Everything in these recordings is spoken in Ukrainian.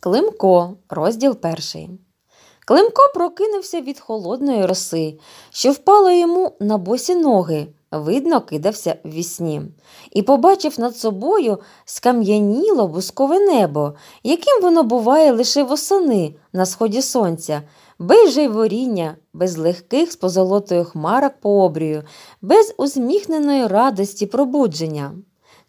Климко, розділ перший. Климко прокинувся від холодної роси, що впало йому на босі ноги, видно, кидався в вісні. і побачив над собою скам'яніло бускове небо, яким воно буває лише восени на сході сонця, без жайворіння, без легких з позолотою хмарок по обрію, без усміхненої радості пробудження.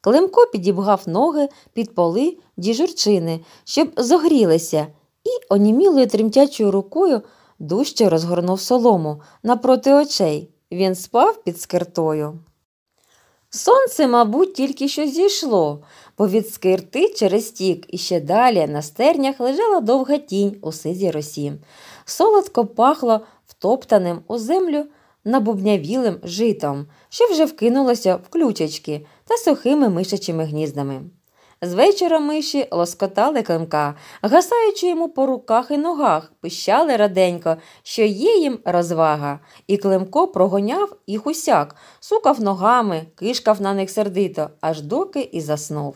Климко підібгав ноги під поли діжурчини, щоб зогрілися, і онімілою тремтячою рукою дужче розгорнув солому напроти очей. Він спав під скиртою. Сонце, мабуть, тільки що зійшло, бо від скирти через тік і ще далі на стернях лежала довга тінь у сизій росі. Солодко пахло втоптаним у землю набубнявілим житом, що вже вкинулося в ключечки та сухими мишачими гніздами. З вечора миші лоскотали климка, гасаючи йому по руках і ногах, пищали раденько, що є їм розвага, і климко прогоняв їх усяк, сукав ногами, кишкав на них сердито, аж доки і заснув.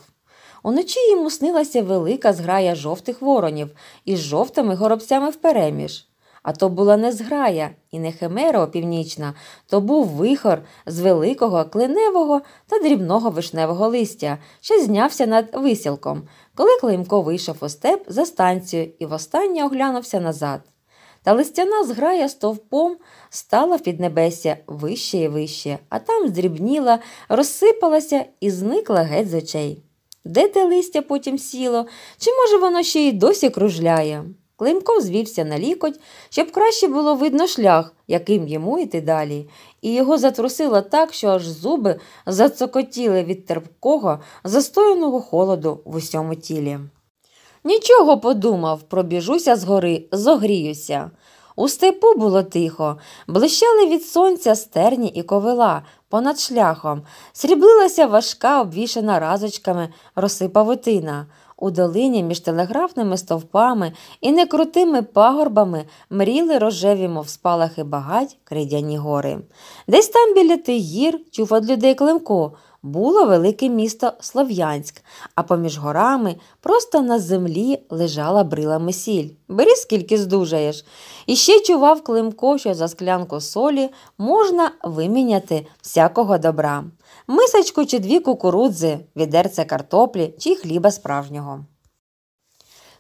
Уночі йому снилася велика зграя жовтих воронів із жовтими горобцями впереміж а то була не зграя і не химера північна, то був вихор з великого клиневого та дрібного вишневого листя, що знявся над висілком, коли Климко вийшов у степ за станцію і востаннє оглянувся назад. Та листяна зграя стовпом стала в піднебесся вище і вище, а там здрібніла, розсипалася і зникла геть з очей. Де те листя потім сіло, чи, може, воно ще й досі кружляє? Климко звівся на лікоть, щоб краще було видно шлях, яким йому йти далі, і його затрусило так, що аж зуби зацокотіли від терпкого, застояного холоду в усьому тілі. Нічого подумав, пробіжуся згори, зогріюся. У степу було тихо, блищали від сонця стерні і ковила понад шляхом, сріблилася важка, обвішана разочками розсипавотина. У долині між телеграфними стовпами і некрутими пагорбами мріли рожеві, мов спалахи багать кридяні гори. Десь там біля тих гір чув від людей Климко. Було велике місто Слов'янськ, а поміж горами просто на землі лежала брила месіль. Бери скільки здужаєш. І ще чував Климко, що за склянку солі можна виміняти всякого добра мисочку чи дві кукурудзи, відерце картоплі чи хліба справжнього.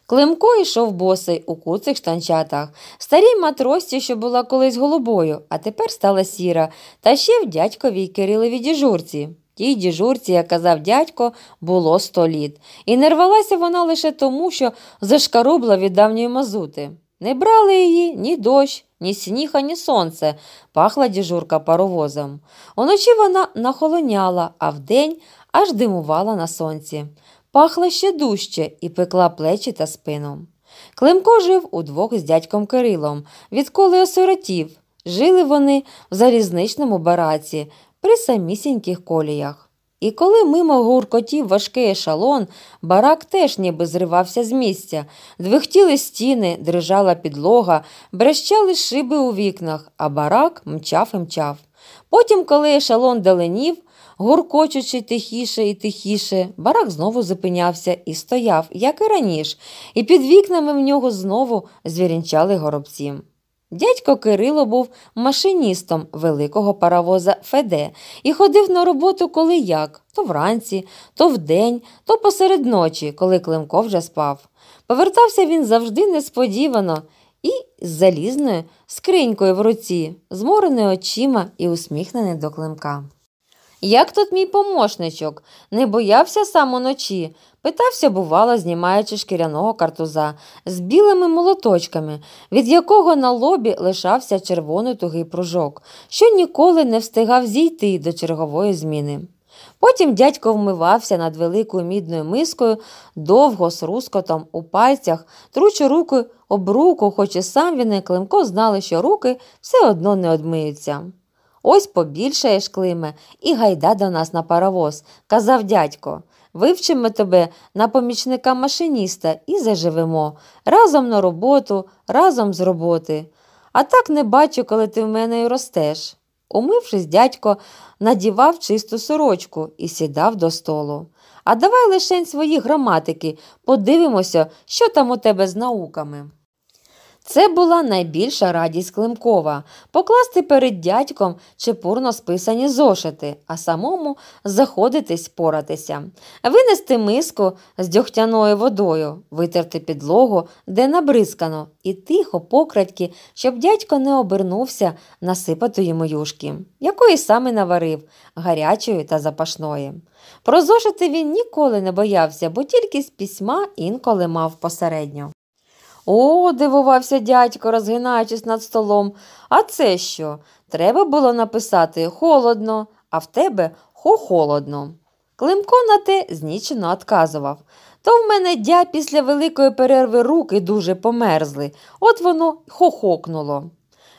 Климко йшов босий у куцих штанчатах, старій матросці, що була колись голубою, а тепер стала сіра, та ще в дядьковій Кирилові діжурці. Тій діжурці, як казав дядько, було сто літ, і не рвалася вона лише тому, що зашкарубла від давньої мазути. Не брали її ні дощ, ні сніг, ані сонце, пахла діжурка паровозом. Уночі вона нахолоняла, а вдень аж димувала на сонці. Пахла ще дужче і пекла плечі та спину. Климко жив удвох з дядьком Кирилом, відколи осиротів. Жили вони в залізничному бараці, при самісіньких коліях. І коли мимо гуркотів важкий ешалон, барак теж ніби зривався з місця, двихтіли стіни, дрижала підлога, брещали шиби у вікнах, а барак мчав і мчав. Потім, коли ешалон даленів, гуркочучи тихіше і тихіше, барак знову зупинявся і стояв, як і раніше, і під вікнами в нього знову звірінчали горобці. Дядько Кирило був машиністом великого паровоза Феде і ходив на роботу коли як то вранці, то вдень, то посеред ночі, коли Климко вже спав. Повертався він завжди несподівано і з залізною скринькою в руці, змореною очима і усміхнений до Климка. Як тут мій помощничок? Не боявся сам уночі? Питався, бувало, знімаючи шкіряного картуза з білими молоточками, від якого на лобі лишався червоний тугий пружок, що ніколи не встигав зійти до чергової зміни. Потім дядько вмивався над великою мідною мискою, довго з рускотом у пальцях, тручу руки об руку, хоч і сам він і Климко знали, що руки все одно не одмиються. Ось побільшаєш климе і гайда до нас на паровоз, казав дядько. Вивчимо тебе на помічника машиніста і заживемо разом на роботу, разом з роботи. А так не бачу, коли ти в мене й ростеш. Умившись, дядько надівав чисту сорочку і сідав до столу. А давай лишень свої граматики, подивимося, що там у тебе з науками. Це була найбільша радість Климкова покласти перед дядьком чепурно списані зошити, а самому заходитись поратися, винести миску з дьогтяною водою, витерти підлогу, де набризкано, і тихо, покрадьки, щоб дядько не обернувся насипати йому юшки, якої саме наварив, гарячої та запашної. Про зошити він ніколи не боявся, бо тільки з письма інколи мав посередньо. О, дивувався дядько, розгинаючись над столом. А це що? Треба було написати холодно, а в тебе хо-холодно. Климко на те знічено отказував. То в мене дя після великої перерви руки дуже померзли, от воно хохокнуло.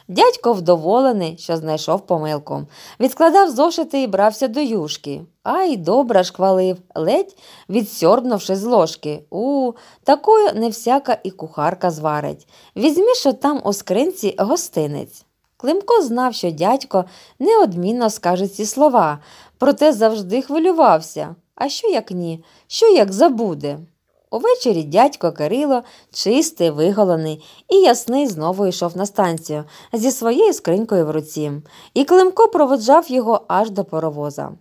Дядько вдоволений, що знайшов помилку. Відкладав зошити і брався до юшки. Ай, добра ж хвалив, ледь відсьорбнувши з ложки. У, такою не всяка і кухарка зварить. Візьмі, що там у скринці гостинець. Климко знав, що дядько неодмінно скаже ці слова, проте завжди хвилювався. А що як ні? Що як забуде? Увечері дядько Кирило, чистий, виголений, і ясний знову йшов на станцію зі своєю скринькою в руці, і Климко проводжав його аж до паровоза.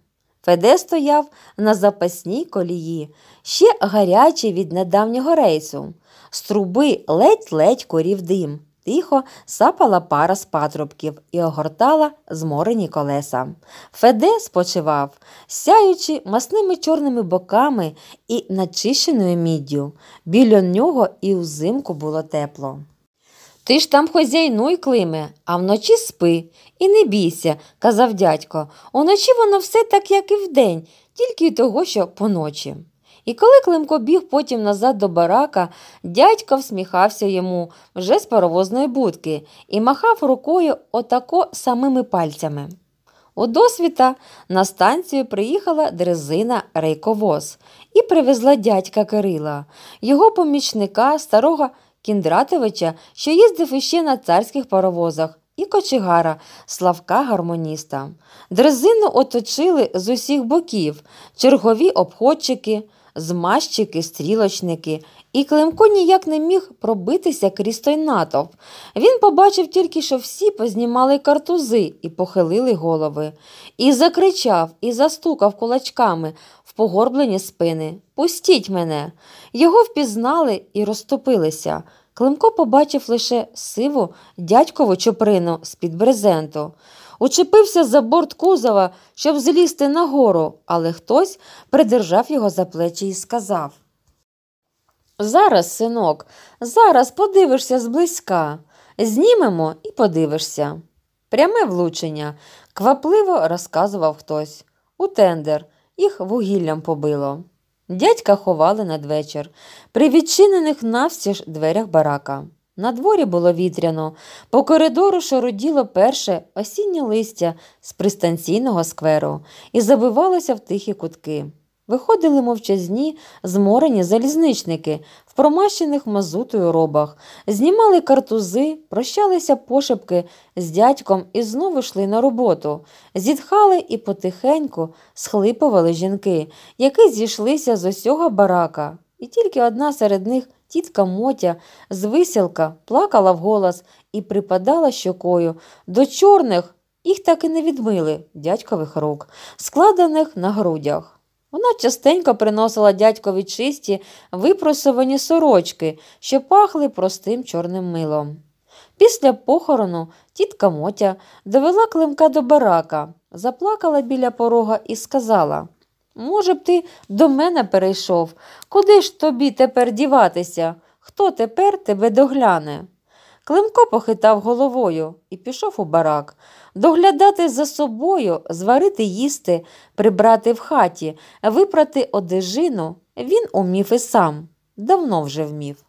Феде стояв на запасній колії, ще гарячий від недавнього рейсу. З труби ледь-ледь курів дим. Тихо сапала пара з патрубків і огортала зморені колеса. Феде спочивав, сяючи масними чорними боками і начищеною міддю. Біля нього і взимку було тепло. Ти ж там хозяйнуй, Климе, а вночі спи і не бійся, казав дядько. Уночі воно все так, як і вдень, тільки й того, що поночі. І коли Климко біг потім назад до барака, дядько всміхався йому вже з паровозної будки і махав рукою отако самими пальцями. У досвіта на станцію приїхала дрезина рейковоз і привезла дядька Кирила, його помічника, старого Кіндратовича, що їздив іще на царських паровозах. І кочегара, славка гармоніста. Дрезину оточили з усіх боків чергові обходчики змащики, стрілочники, і Климко ніяк не міг пробитися крізь той натовп. Він побачив тільки, що всі познімали картузи і похилили голови, і закричав, і застукав кулачками в погорблені спини Пустіть мене! Його впізнали і розтопилися. Климко побачив лише сиву дядькову чоприну з під брезенту. Учепився за борт кузова, щоб злізти на гору, але хтось придержав його за плечі і сказав Зараз, синок, зараз подивишся зблизька. Знімемо і подивишся. Пряме влучення, квапливо розказував хтось. У тендер їх вугіллям побило. Дядька ховали надвечір при відчинених навстіж дверях барака. На дворі було вітряно, по коридору шароділо перше осіннє листя з пристанційного скверу і забивалося в тихі кутки. Виходили мовчазні, зморені залізничники в промащених мазутою робах, знімали картузи, прощалися пошепки з дядьком і знову йшли на роботу, зітхали і потихеньку схлипували жінки, які зійшлися з усього барака. І тільки одна серед них тітка Мотя з висілка плакала вголос і припадала щокою до чорних їх так і не відмили дядькових рук, складених на грудях. Вона частенько приносила дядькові чисті випросовані сорочки, що пахли простим чорним милом. Після похорону тітка Мотя довела Климка до барака, заплакала біля порога і сказала Може б, ти до мене перейшов. Куди ж тобі тепер діватися? Хто тепер тебе догляне? Климко похитав головою і пішов у барак доглядати за собою, зварити їсти, прибрати в хаті, випрати одежину він умів і сам, давно вже вмів.